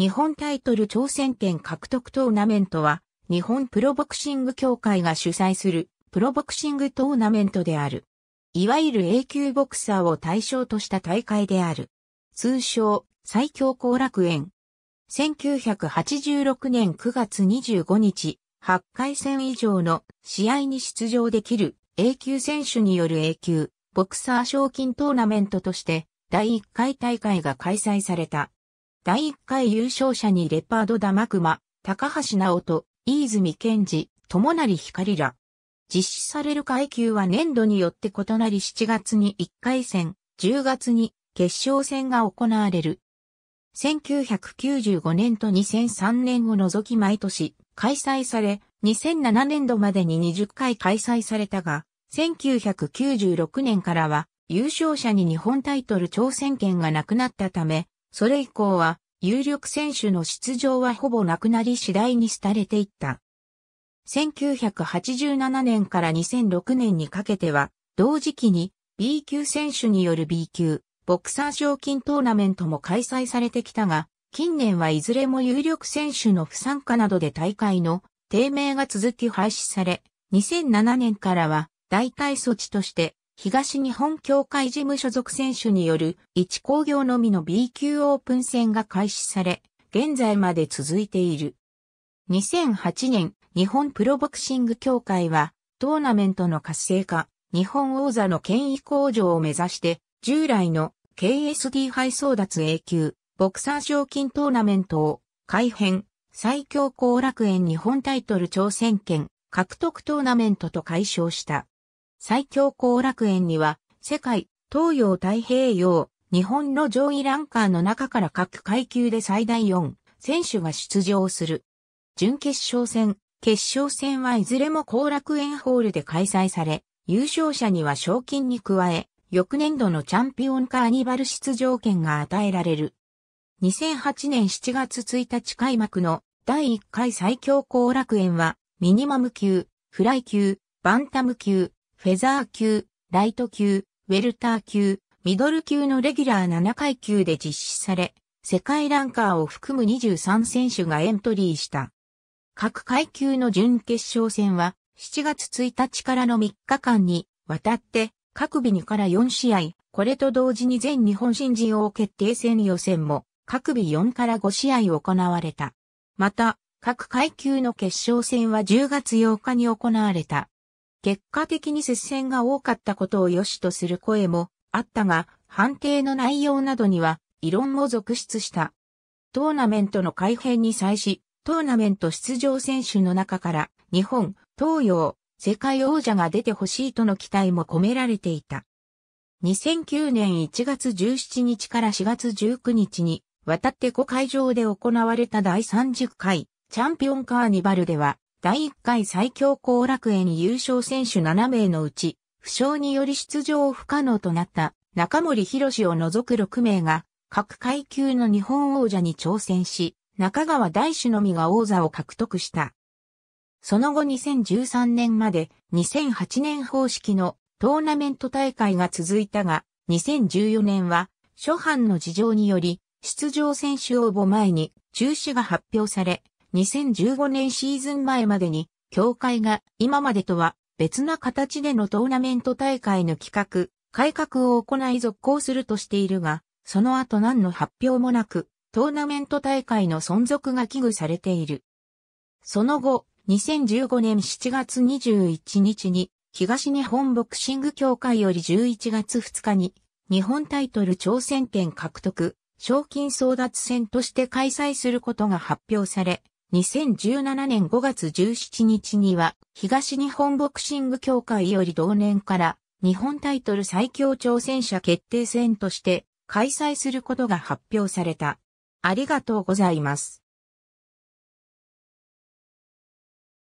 日本タイトル挑戦権獲得トーナメントは、日本プロボクシング協会が主催するプロボクシングトーナメントである。いわゆる A 級ボクサーを対象とした大会である。通称、最強後楽園。1986年9月25日、8回戦以上の試合に出場できる A 級選手による A 級ボクサー賞金トーナメントとして第1回大会が開催された。第1回優勝者にレパード玉熊、高橋直人、飯泉健二、友成光ら。実施される階級は年度によって異なり7月に1回戦、10月に決勝戦が行われる。1995年と2003年を除き毎年開催され、2007年度までに20回開催されたが、1996年からは優勝者に日本タイトル挑戦権がなくなったため、それ以降は、有力選手の出場はほぼなくなり次第に廃れていった。1987年から2006年にかけては、同時期に B 級選手による B 級、ボクサー賞金トーナメントも開催されてきたが、近年はいずれも有力選手の不参加などで大会の低迷が続き廃止され、2007年からは代替措置として東日本協会事務所属選手による一工業のみの B 級オープン戦が開始され、現在まで続いている。2008年、日本プロボクシング協会は、トーナメントの活性化、日本王座の権威向上を目指して、従来の KSD 杯争奪 A 級、ボクサー賞金トーナメントを、改編、最強後楽園日本タイトル挑戦権、獲得トーナメントと解消した。最強後楽園には、世界、東洋太平洋、日本の上位ランカーの中から各階級で最大4選手が出場する。準決勝戦、決勝戦はいずれも後楽園ホールで開催され、優勝者には賞金に加え、翌年度のチャンピオンカーニバル出場権が与えられる。2008年7月1日開幕の第1回最強後楽園は、ミニマム級、フライ級、バンタム級、フェザー級、ライト級、ウェルター級、ミドル級のレギュラー7階級で実施され、世界ランカーを含む23選手がエントリーした。各階級の準決勝戦は7月1日からの3日間にわたって各日2から4試合、これと同時に全日本新人王決定戦予選も各日4から5試合行われた。また、各階級の決勝戦は10月8日に行われた。結果的に接戦が多かったことを良しとする声もあったが、判定の内容などには異論も続出した。トーナメントの改編に際し、トーナメント出場選手の中から日本、東洋、世界王者が出てほしいとの期待も込められていた。2009年1月17日から4月19日に渡って5会場で行われた第30回チャンピオンカーニバルでは第1回最強後楽園優勝選手7名のうち、負傷により出場不可能となった中森博士を除く6名が、各階級の日本王者に挑戦し、中川大志のみが王座を獲得した。その後2013年まで2008年方式のトーナメント大会が続いたが、2014年は諸般の事情により出場選手応募前に中止が発表され、2015年シーズン前までに、協会が今までとは別な形でのトーナメント大会の企画、改革を行い続行するとしているが、その後何の発表もなく、トーナメント大会の存続が危惧されている。その後、2015年7月21日に、東日本ボクシング協会より11月2日に、日本タイトル挑戦権獲得、賞金争奪戦として開催することが発表され、2017年5月17日には、東日本ボクシング協会より同年から、日本タイトル最強挑戦者決定戦として、開催することが発表された。ありがとうございます。